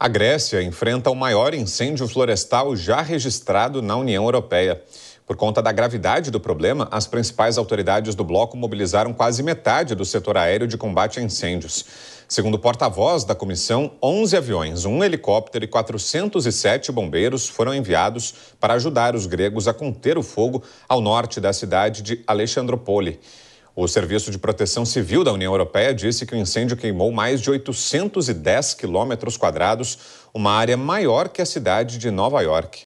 A Grécia enfrenta o maior incêndio florestal já registrado na União Europeia. Por conta da gravidade do problema, as principais autoridades do bloco mobilizaram quase metade do setor aéreo de combate a incêndios. Segundo o porta-voz da comissão, 11 aviões, um helicóptero e 407 bombeiros foram enviados para ajudar os gregos a conter o fogo ao norte da cidade de Alexandropoli. O Serviço de Proteção Civil da União Europeia disse que o incêndio queimou mais de 810 quilômetros quadrados, uma área maior que a cidade de Nova York.